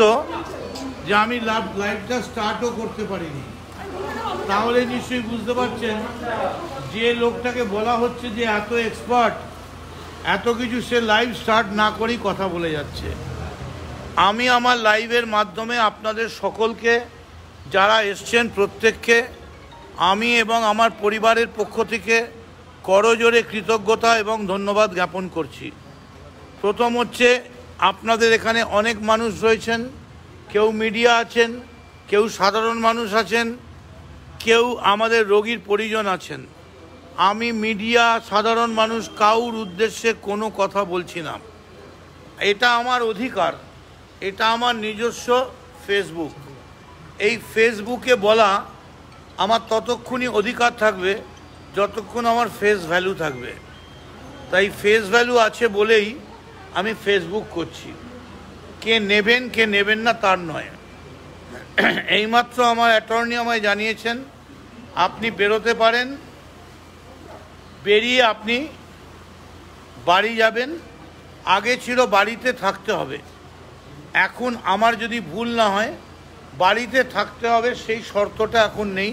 দুঃখিত যে আমি লাভ লাইভটা স্টার্টও করতে পারিনি তাহলে নিশ্চয়ই বুঝতে পারছেন যে লোকটাকে বলা হচ্ছে যে এত এক্সপার্ট এত কিছু সে লাইভ স্টার্ট না করেই কথা বলে যাচ্ছে আমি আমার লাইভের মাধ্যমে আপনাদের সকলকে যারা এসছেন প্রত্যেককে আমি এবং আমার পরিবারের পক্ষ থেকে করজোরে কৃতজ্ঞতা এবং ধন্যবাদ জ্ঞাপন করছি প্রথম হচ্ছে আপনাদের এখানে অনেক মানুষ রয়েছেন কেউ মিডিয়া আছেন কেউ সাধারণ মানুষ আছেন কেউ আমাদের রোগীর পরিজন আছেন আমি মিডিয়া সাধারণ মানুষ কাউর উদ্দেশ্যে কোনো কথা বলছি না এটা আমার অধিকার এটা আমার নিজস্ব ফেসবুক এই ফেসবুকে বলা আমার ততক্ষণই অধিকার থাকবে যতক্ষণ আমার ফেস ভ্যালু থাকবে তাই ফেস ভ্যালু আছে বলেই আমি ফেসবুক করছি কে নেবেন কে নেবেন না তার নয় এইমাত্র আমার অ্যাটর্নি আমায় জানিয়েছেন আপনি বেরোতে পারেন বেরিয়ে আপনি বাড়ি যাবেন আগে ছিল বাড়িতে থাকতে হবে এখন আমার যদি ভুল না হয় বাড়িতে থাকতে হবে সেই শর্তটা এখন নেই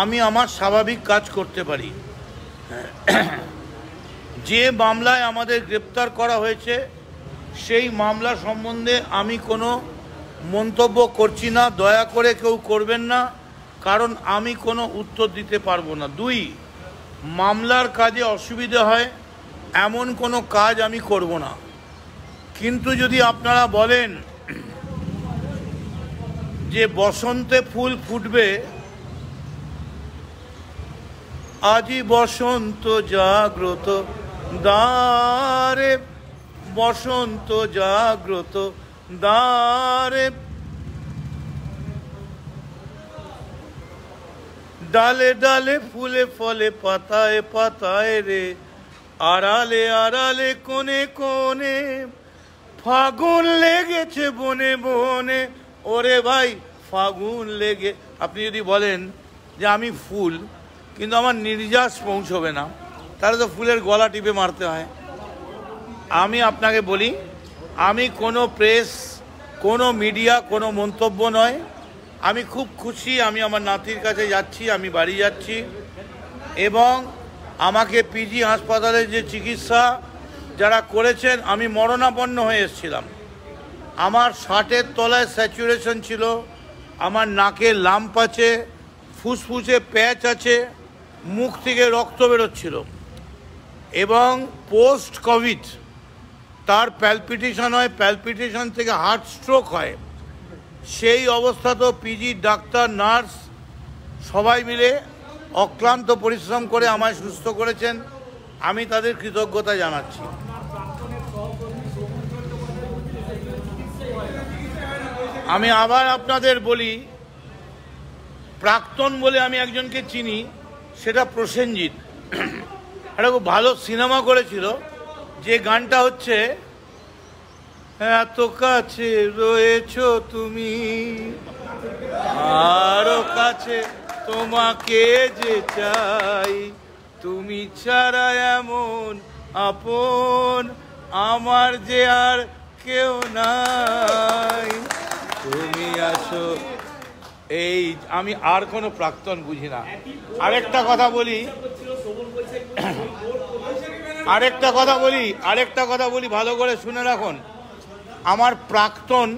আমি আমার স্বাভাবিক কাজ করতে পারি যে মামলায় আমাদের গ্রেপ্তার করা হয়েছে সেই মামলা সম্বন্ধে আমি কোনো মন্তব্য করছি না দয়া করে কেউ করবেন না কারণ আমি কোনো উত্তর দিতে পারবো না দুই মামলার কাজে অসুবিধে হয় এমন কোনো কাজ আমি করব না কিন্তু যদি আপনারা বলেন যে বসন্তে ফুল ফুটবে আজি বসন্ত জাগ্রত দারে বসন্ত জাগ্রত দারে ডালে ডালে ফুলে ফলে পাতায় পাতায় রে আড়ালে আড়ালে কোনে কোনে ফাগুন লেগেছে বনে বনে ওরে ভাই ফাগুন লেগে আপনি যদি বলেন যে আমি ফুল কিন্তু আমার নির্যাস পৌঁছবে না তাহলে তো ফুলের গলা টিপে মারতে হয় আমি আপনাকে বলি আমি কোনো প্রেস কোনো মিডিয়া কোনো মন্তব্য নয় আমি খুব খুশি আমি আমার নাতির কাছে যাচ্ছি আমি বাড়ি যাচ্ছি এবং আমাকে পিজি হাসপাতালে যে চিকিৎসা যারা করেছেন আমি মরণাপন্ন হয়ে এসেছিলাম আমার শার্টের তলায় স্যাচুরেশন ছিল আমার নাকে লাম্প আছে ফুসফুসে প্যাচ আছে মুখ থেকে রক্ত বেরোচ্ছিল এবং পোস্ট কোভিড তার প্যালপিটেশন হয় প্যালপিটেশন থেকে হার্ট স্ট্রোক হয় সেই অবস্থা তো পিজি ডাক্তার নার্স সবাই মিলে অক্লান্ত পরিশ্রম করে আমায় সুস্থ করেছেন আমি তাদের কৃতজ্ঞতা জানাচ্ছি আমি আবার আপনাদের বলি প্রাক্তন বলে আমি একজনকে চিনি সেটা প্রসেনজিৎ একটা খুব ভালো সিনেমা করেছিল যে গানটা হচ্ছে এত কাছে রয়েছ তুমি আরো কাছে তোমাকে যে চাই তুমি ছাড়া এমন আপন আমার যে আর কেউ নাই তুমি আসো এই আমি আর কোনো প্রাক্তন বুঝি না আরেকটা কথা বলি আরেকটা কথা বলি আরেকটা কথা বলি ভালো করে শুনে রাখুন আমার প্রাক্তন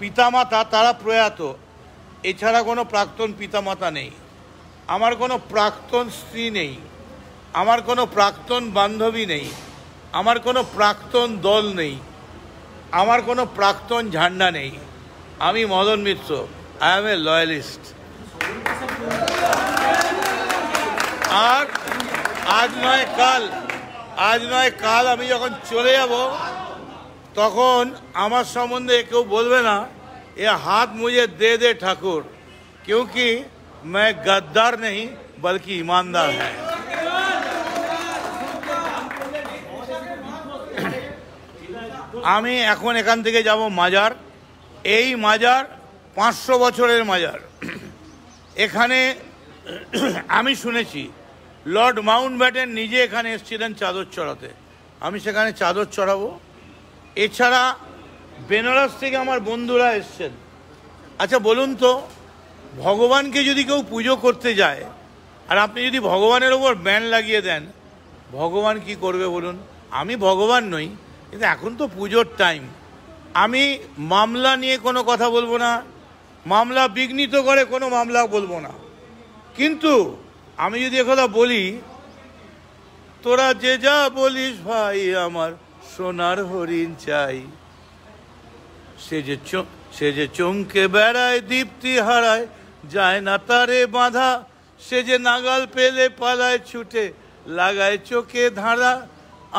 পিতামাতা তারা প্রয়াত এছাড়া কোনো প্রাক্তন পিতামাতা নেই আমার কোনো প্রাক্তন স্ত্রী নেই আমার কোনো প্রাক্তন বান্ধবী নেই আমার কোনো প্রাক্তন দল নেই আমার কোনো প্রাক্তন ঝান্ডা নেই আমি Madan Mitra I am a loyalist আর আজ নয় কাল আজ নয় কাল আমি যখন চলে যাব তখন আমার সম্বন্ধে কেউ বলবে না এ হাত মুজে দে দে ঠাকুর কি ম্যা গদ্দার নেই বলকি ইমানদার হ্যাঁ আমি এখন এখান থেকে যাব মাজার এই মাজার পাঁচশো বছরের মাজার এখানে আমি শুনেছি লর্ড মাউন্ট ব্যাটেন নিজে এখানে এসেছিলেন চাদর চড়াতে আমি সেখানে চাদর চড়াবো এছাড়া বেনারস থেকে আমার বন্ধুরা এসছেন আচ্ছা বলুন তো ভগবানকে যদি কেউ পুজো করতে যায় আর আপনি যদি ভগবানের ওপর ব্যান লাগিয়ে দেন ভগবান কি করবে বলুন আমি ভগবান নই কিন্তু এখন তো পুজোর টাইম আমি মামলা নিয়ে কোনো কথা বলবো না মামলা বিঘ্নিত করে কোনো মামলা বলবো না কিন্তু আমি যদি একথা বলি তোরা যে যা বলিস ভাই আমার সোনার হরিণ চাই সে যে সে যে চমকে বেড়ায় দীপ্তি হারায় যায় না তারে বাঁধা সে যে নাগাল পেলে পালায় ছুটে লাগায় চোখে ধাঁধা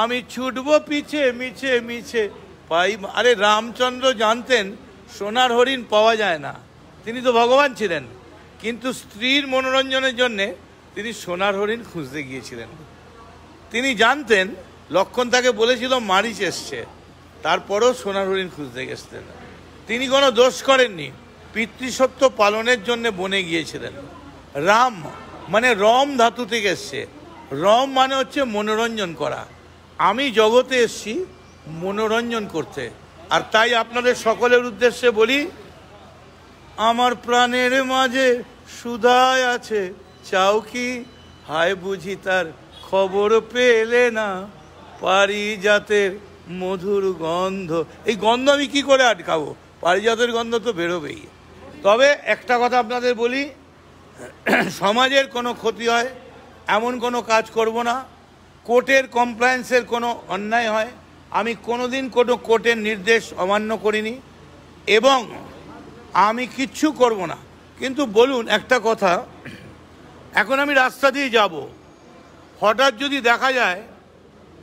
আমি ছুটবো পিছে মিছে মিছে পাই আরে রামচন্দ্র জানতেন সোনার হরিণ পাওয়া যায় না তিনি তো ভগবান ছিলেন কিন্তু স্ত্রীর মনোরঞ্জনের জন্যে তিনি সোনার হরিণ খুঁজতে গিয়েছিলেন তিনি জানতেন লক্ষণ তাকে বলেছিল মারিচ এসছে তারপরও সোনার হরিণ খুঁজতে গেছিলেন তিনি কোনো দোষ করেননি পিতৃসত্ব পালনের জন্য বনে গিয়েছিলেন রাম মানে রম ধাতু থেকে এসছে রম মানে হচ্ছে মনোরঞ্জন করা আমি জগতে এসছি মনোরঞ্জন করতে আর তাই আপনাদের সকলের উদ্দেশ্যে বলি আমার প্রাণের মাঝে সুধায় আছে চাও কি হায় বুঝি তার খবর পেলে না পারিজাতের মধুর গন্ধ এই গন্ধ আমি কি করে আটকাবো পারিজাতের গন্ধ তো বেরোবেই তবে একটা কথা আপনাদের বলি সমাজের কোনো ক্ষতি হয় এমন কোনো কাজ করব না কোর্টের কমপ্লায়েন্সের কোনো অন্যায় হয় আমি কোনো দিন কোনো কোর্টের নির্দেশ অমান্য করিনি এবং আমি কিচ্ছু করব না কিন্তু বলুন একটা কথা এখন আমি রাস্তা দিয়ে যাব হঠাৎ যদি দেখা যায়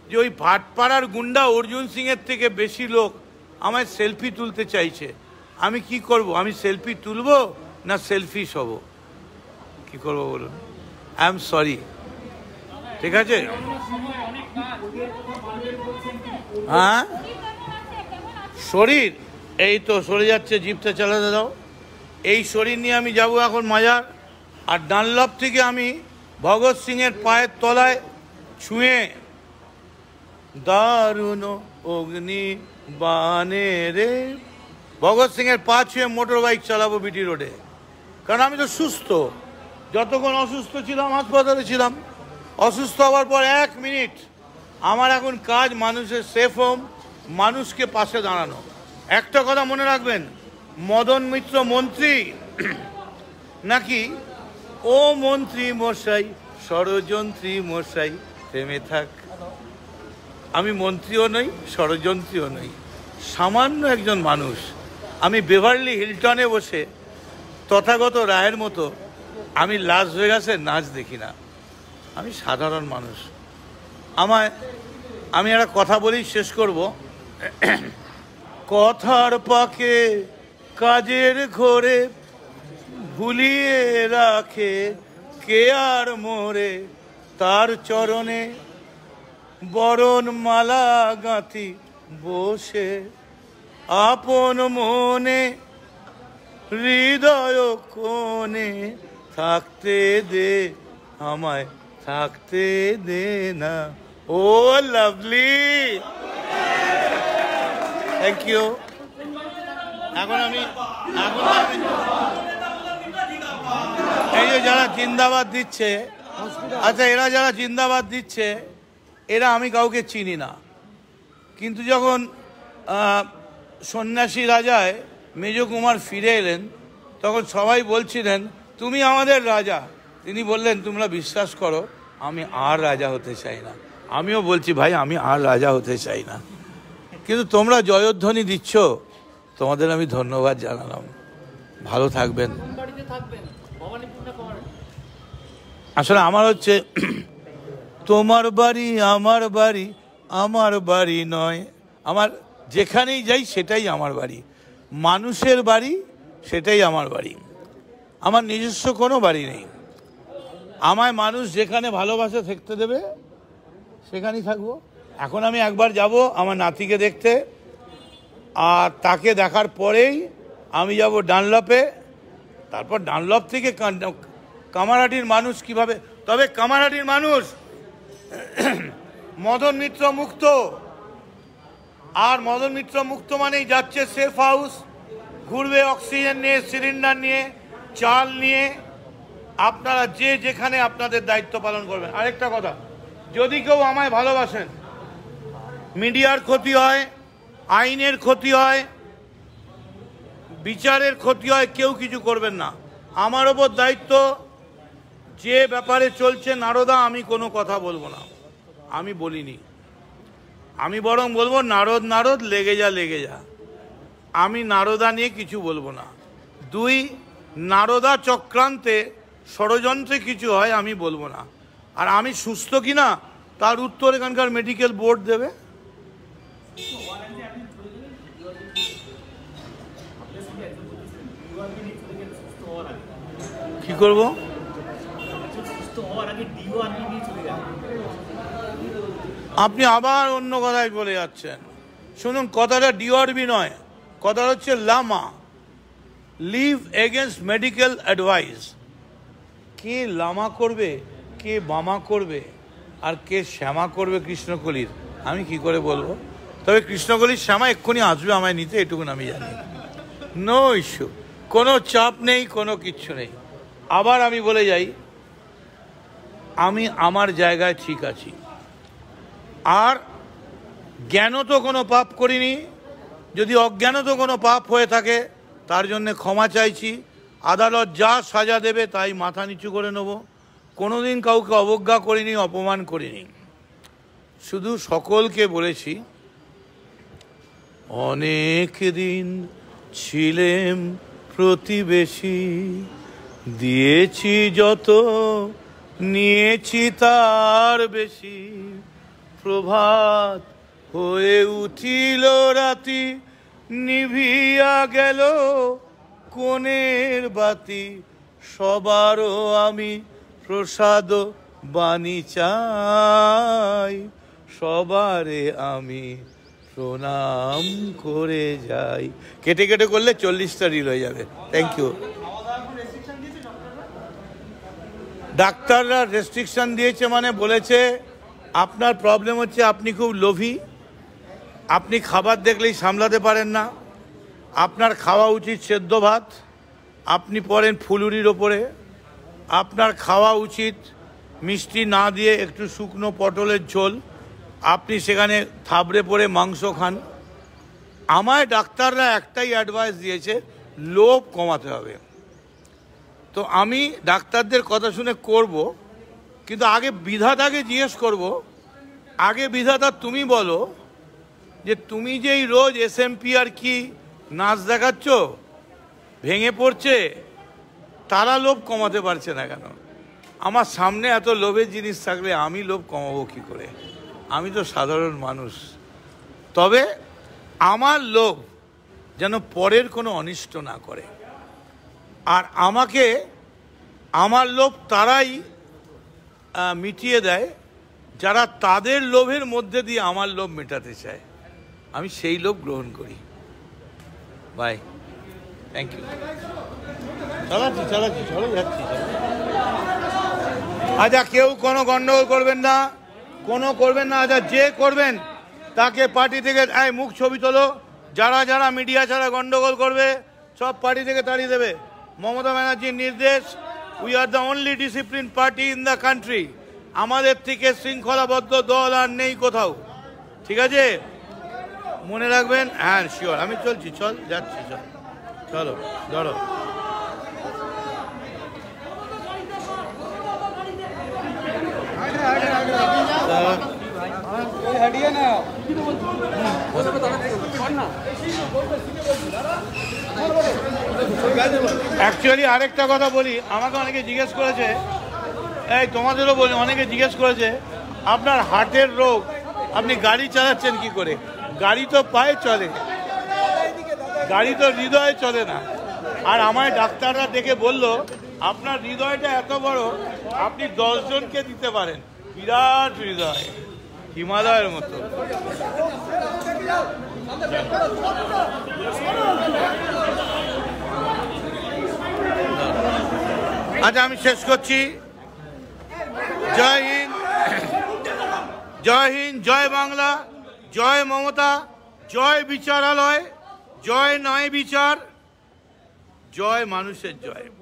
যে ওই ভাটপাড়ার গুন্ডা অর্জুন সিংয়ের থেকে বেশি লোক আমায় সেলফি তুলতে চাইছে আমি কি করব আমি সেলফি তুলব না সেলফি সব কি করব বলুন আই এম সরি ঠিক আছে হ্যাঁ শরীর এই তো সরে যাচ্ছে জিপটা চালাতে দাও এই শরীর নিয়ে আমি যাব এখন মাজার আর ডানলভ থেকে আমি ভগৎ সিংয়ের পায়ের তলায় ছুঁয়ে দারুণ অগ্নি বানে রে ভগৎ সিংয়ের পা ছুঁয়ে মোটর বাইক চালাবো বিটি রোডে কারণ আমি তো সুস্থ যতক্ষণ অসুস্থ ছিলাম হাসপাতালে ছিলাম অসুস্থ হওয়ার পর এক মিনিট আমার এখন কাজ মানুষের সেফ হোম মানুষকে পাশে দাঁড়ানো একটা কথা মনে রাখবেন মদন মিত্র মন্ত্রী নাকি ও মন্ত্রী মশাই ষড়যন্ত্রী মশাই থেমে থাক আমি মন্ত্রীও নই ষড়যন্ত্রীও নই সামান্য একজন মানুষ আমি বেভারলি হিলটনে বসে তথাগত রায়ের মতো আমি লাস ভেগাসে নাচ দেখি না আমি সাধারণ মানুষ আমায় আমি একটা কথা বলি শেষ করব কথার পাকে কাজের ঘরে ভুলিয়ে রাখে কে আর মোরে তার চরণে বরণ মালা গাঁথি বসে আপন মনে হৃদয় কোণে থাকতে দে আমায় থাকতে দে না ও লাভলি থ্যাংক ইউ এখন আমি এখন আমি এই যে যারা জিন্দাবাদ দিচ্ছে আচ্ছা এরা যারা জিন্দাবাদ দিচ্ছে এরা আমি কাউকে চিনি না কিন্তু যখন সন্ন্যাসী রাজায় মেজ কুমার ফিরে এলেন তখন সবাই বলছিলেন তুমি আমাদের রাজা তিনি বললেন তোমরা বিশ্বাস করো আমি আর রাজা হতে চাই না আমিও বলছি ভাই আমি আর রাজা হতে চাই না কিন্তু তোমরা জয়ধ্বনি দিচ্ছ তোমাদের আমি ধন্যবাদ জানালাম ভালো থাকবেন আসলে আমার হচ্ছে তোমার বাড়ি আমার বাড়ি আমার বাড়ি নয় আমার যেখানেই যাই সেটাই আমার বাড়ি মানুষের বাড়ি সেটাই আমার বাড়ি আমার নিজস্ব কোনো বাড়ি নেই আমায় মানুষ যেখানে ভালোবাসে থাকতে দেবে সেখানেই থাকবো এখন আমি একবার যাব আমার নাতিকে দেখতে আর তাকে দেখার পরেই আমি যাব ডানলপে তারপর ডানলপ থেকে কামারাটির মানুষ কিভাবে তবে কামারাটির মানুষ মদন মিত্র মুক্ত আর মদন মিত্র মুক্ত মানেই যাচ্ছে সেফ হাউস ঘুরবে অক্সিজেন নিয়ে সিলিন্ডার নিয়ে চাল নিয়ে আপনারা যে যেখানে আপনাদের দায়িত্ব পালন করবেন আরেকটা কথা যদি কেউ আমায় ভালোবাসেন মিডিয়ার ক্ষতি হয় আইনের ক্ষতি হয় বিচারের ক্ষতি হয় কেউ কিছু করবেন না আমার ওপর দায়িত্ব যে ব্যাপারে চলছে নারদা আমি কোনো কথা বলবো না আমি বলিনি আমি বরং বলবো নারদ নারদ লেগে যা লেগে যা আমি নারদা নিয়ে কিছু বলবো না দুই নারদা চক্রান্তে ষড়যন্ত্রে কিছু হয় আমি বলবো না আর আমি সুস্থ কি না তার উত্তর এখানকার মেডিকেল বোর্ড দেবে কি করবো আপনি আপনি আবার অন্য কথায় বলে যাচ্ছেন শুনুন কথাটা ডিওআরবি নয় কথাটা হচ্ছে LAMA leave against medical advice কে লামা করবে কে বামা করবে আর কে শ্যামা করবে কৃষ্ণকলির আমি কি করে বলবো তবে কৃষ্ণকলির শ্যামা এক্ষুনি আসবে আমায় নিতে এটুকুন আমি জানি নো ইস্যু কোনো চাপ নেই কোনো কিচ্ছু নেই আবার আমি বলে যাই আমি আমার জায়গায় ঠিক আছি আর জ্ঞান তো কোনো পাপ করিনি যদি অজ্ঞান তো কোনো পাপ হয়ে থাকে তার জন্যে ক্ষমা চাইছি আদালত যা সাজা দেবে তাই মাথা নিচু করে নেব দিন কাউকে অবজ্ঞা করিনি অপমান করিনি শুধু সকলকে বলেছি অনেক দিন ছিলেম প্রতিবেশী দিয়েছি যত নিয়েছি তার বেশি প্রভাত হয়ে উঠিল রাতি নিভিয়া গেল কোনের বাতি সবারও আমি প্রসাদ বাণী চাই সবারে আমি প্রণাম করে যাই কেটে কেটে করলে চল্লিশটা রিল হয়ে যাবে থ্যাংক ইউ ডাক্তাররা রেস্ট্রিকশান দিয়েছে মানে বলেছে আপনার প্রবলেম হচ্ছে আপনি খুব লোভী আপনি খাবার দেখলেই সামলাতে পারেন না আপনার খাওয়া উচিত সেদ্ধ ভাত আপনি পড়েন ফুলুরির ওপরে আপনার খাওয়া উচিত মিষ্টি না দিয়ে একটু শুকনো পটলের ঝোল আপনি সেখানে থাবড়ে পড়ে মাংস খান আমায় ডাক্তাররা একটাই অ্যাডভাইস দিয়েছে লোভ কমাতে হবে তো আমি ডাক্তারদের কথা শুনে করব কিন্তু আগে বিধাতাকে জিজ্ঞেস করব আগে বিধাতা তুমি বলো যে তুমি যেই রোজ এস আর কি নাচ দেখাচ্ছ ভেঙে পড়ছে তারা লোভ কমাতে পারছে না কেন আমার সামনে এত লোভের জিনিস থাকলে আমি লোভ কমাবো কী করে আমি তো সাধারণ মানুষ তবে আমার লোভ যেন পরের কোনো অনিষ্ট না করে আর আমাকে আমার লোভ তারাই মিটিয়ে দেয় যারা তাদের লোভের মধ্যে দিয়ে আমার লোভ মেটাতে চায় আমি সেই লোভ গ্রহণ করি বাই থ্যাংক ইউ চালাচ্ছি চালাচ্ছি চলো যাচ্ছি আচ্ছা কেউ কোনো গণ্ডগোল করবেন না কোনো করবেন না আচ্ছা যে করবেন তাকে পার্টি থেকে এই মুখ ছবি তোলো যারা যারা মিডিয়া ছাড়া গণ্ডগোল করবে সব পার্টি থেকে তাড়িয়ে দেবে মমতা ব্যানার্জির নির্দেশ we are the only discipline party in the country আমাদের থেকে শৃঙ্খলাবদ্ধ দল আর নেই কোথাও ঠিক আছে মনে রাখবেন হ্যাঁ শিওর আমি চলছি চল যাচ্ছি চল চলো ধরো হারিয়ে না অ্যাকচুয়ালি আরেকটা কথা বলি আমাকে অনেকে জিজ্ঞেস করেছে এই তোমাদেরও বলি অনেকে জিজ্ঞেস করেছে আপনার হার্টের রোগ আপনি গাড়ি চালাচ্ছেন কি করে গাড়ি তো পায়ে চলে গাড়ি তো হৃদয়ে চলে না আর আমায় ডাক্তাররা দেখে বলল আপনার হৃদয়টা এত বড় আপনি দশজনকে দিতে পারেন বিরাট হৃদয় হিমালয়ের মতো আচ্ছা আমি শেষ করছি জয় হিন্দ জয় হিন্দ জয় বাংলা জয় মমতা জয় বিচারালয় জয় নয় বিচার জয় মানুষের জয়